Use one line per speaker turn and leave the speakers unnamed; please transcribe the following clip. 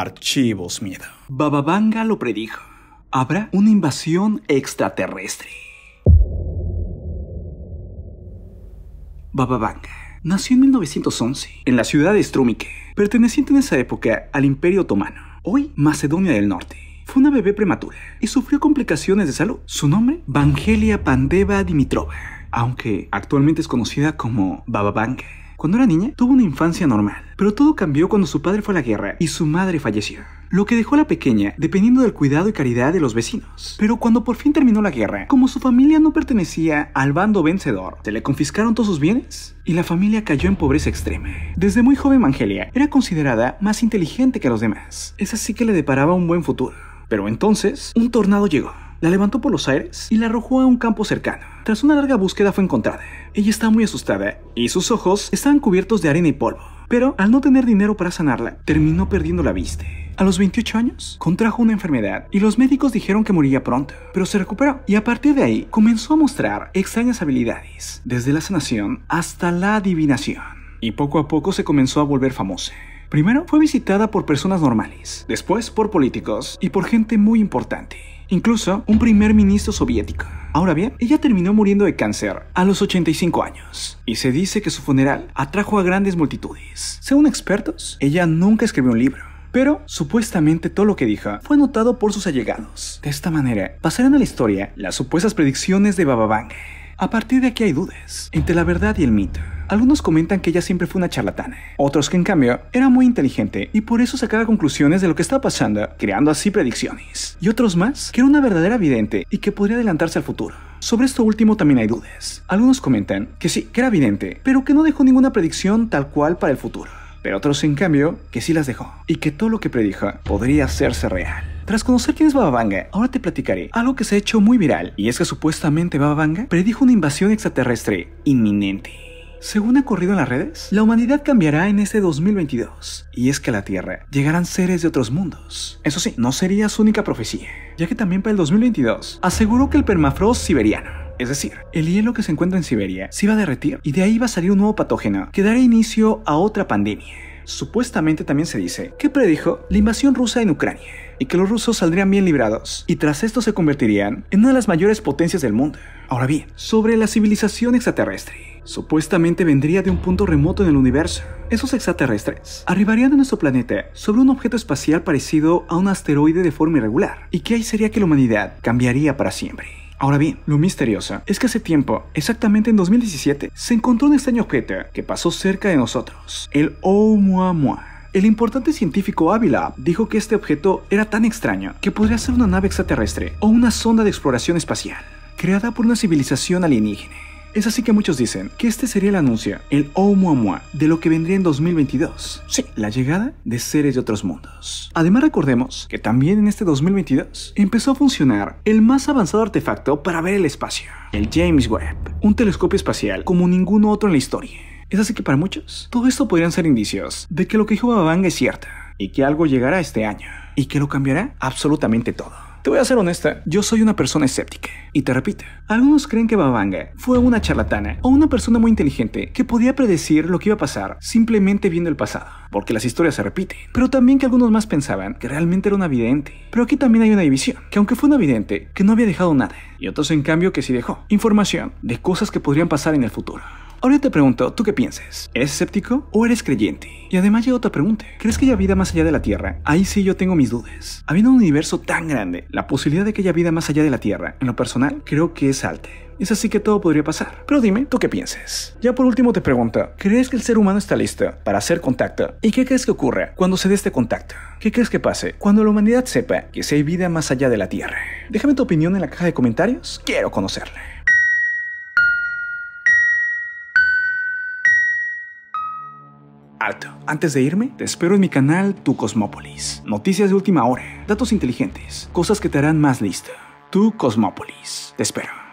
Archivos Miedo. Bababanga lo predijo. Habrá una invasión extraterrestre. Bababanga nació en 1911 en la ciudad de Strumike perteneciente en esa época al Imperio Otomano, hoy Macedonia del Norte. Fue una bebé prematura y sufrió complicaciones de salud. Su nombre, Vangelia Pandeva Dimitrova, aunque actualmente es conocida como Bababanga. Cuando era niña, tuvo una infancia normal, pero todo cambió cuando su padre fue a la guerra y su madre falleció lo que dejó a la pequeña dependiendo del cuidado y caridad de los vecinos. Pero cuando por fin terminó la guerra, como su familia no pertenecía al bando vencedor, se le confiscaron todos sus bienes y la familia cayó en pobreza extrema. Desde muy joven Angelia era considerada más inteligente que los demás. Es así que le deparaba un buen futuro. Pero entonces, un tornado llegó la levantó por los aires y la arrojó a un campo cercano. Tras una larga búsqueda fue encontrada. Ella estaba muy asustada y sus ojos estaban cubiertos de arena y polvo. Pero al no tener dinero para sanarla, terminó perdiendo la vista. A los 28 años, contrajo una enfermedad y los médicos dijeron que moriría pronto, pero se recuperó y a partir de ahí comenzó a mostrar extrañas habilidades, desde la sanación hasta la adivinación. Y poco a poco se comenzó a volver famosa. Primero fue visitada por personas normales, después por políticos y por gente muy importante, incluso un primer ministro soviético. Ahora bien, ella terminó muriendo de cáncer a los 85 años y se dice que su funeral atrajo a grandes multitudes. Según expertos, ella nunca escribió un libro. Pero supuestamente todo lo que dijo fue notado por sus allegados. De esta manera, pasarán a la historia las supuestas predicciones de Bababanga. A partir de aquí hay dudas entre la verdad y el mito. Algunos comentan que ella siempre fue una charlatana, otros que en cambio era muy inteligente y por eso sacaba conclusiones de lo que estaba pasando, creando así predicciones. Y otros más que era una verdadera vidente y que podría adelantarse al futuro. Sobre esto último también hay dudas. Algunos comentan que sí, que era vidente, pero que no dejó ninguna predicción tal cual para el futuro. Pero otros en cambio que sí las dejó y que todo lo que predijo podría hacerse real. Tras conocer quién es Baba Vanga, ahora te platicaré algo que se ha hecho muy viral, y es que supuestamente Baba Vanga predijo una invasión extraterrestre inminente. Según ha corrido en las redes, la humanidad cambiará en este 2022, y es que a la Tierra llegarán seres de otros mundos. Eso sí, no sería su única profecía, ya que también para el 2022 aseguró que el permafrost siberiano es decir, el hielo que se encuentra en Siberia se va a derretir y de ahí va a salir un nuevo patógeno que dará inicio a otra pandemia. Supuestamente también se dice que predijo la invasión rusa en Ucrania y que los rusos saldrían bien librados, y tras esto se convertirían en una de las mayores potencias del mundo. Ahora bien, sobre la civilización extraterrestre. Supuestamente vendría de un punto remoto en el universo. Esos extraterrestres arribarían a nuestro planeta sobre un objeto espacial parecido a un asteroide de forma irregular, y que ahí sería que la humanidad cambiaría para siempre. Ahora bien, lo misterioso es que hace tiempo, exactamente en 2017, se encontró un extraño objeto que pasó cerca de nosotros, el Oumuamua. El importante científico Ávila dijo que este objeto era tan extraño que podría ser una nave extraterrestre o una sonda de exploración espacial, creada por una civilización alienígena. Es así que muchos dicen que este sería el anuncio, el Oumuamua, de lo que vendría en 2022. Sí, la llegada de seres de otros mundos. Además recordemos que también en este 2022 empezó a funcionar el más avanzado artefacto para ver el espacio, el James Webb, un telescopio espacial como ninguno otro en la historia es así que para muchos, todo esto podrían ser indicios de que lo que dijo Babanga es cierto y que algo llegará este año y que lo cambiará absolutamente todo. Te voy a ser honesta, yo soy una persona escéptica. Y te repito, algunos creen que Babanga fue una charlatana o una persona muy inteligente que podía predecir lo que iba a pasar simplemente viendo el pasado, porque las historias se repiten. Pero también que algunos más pensaban que realmente era una evidente. Pero aquí también hay una división, que aunque fue una evidente, que no había dejado nada. Y otros en cambio que sí dejó información de cosas que podrían pasar en el futuro. Ahora te pregunto, ¿tú qué piensas? ¿Eres escéptico o eres creyente? Y además llega otra pregunta. ¿Crees que haya vida más allá de la Tierra? Ahí sí yo tengo mis dudas. Habiendo un universo tan grande, la posibilidad de que haya vida más allá de la Tierra, en lo personal, creo que es alta. Es así que todo podría pasar. Pero dime, ¿tú qué piensas? Ya por último te pregunto, ¿crees que el ser humano está listo para hacer contacto? ¿Y qué crees que ocurra cuando se dé este contacto? ¿Qué crees que pase cuando la humanidad sepa que si hay vida más allá de la Tierra? Déjame tu opinión en la caja de comentarios, quiero conocerla. Alto. Antes de irme, te espero en mi canal Tu Cosmópolis. Noticias de última hora, datos inteligentes, cosas que te harán más lista. Tu Cosmópolis. Te espero.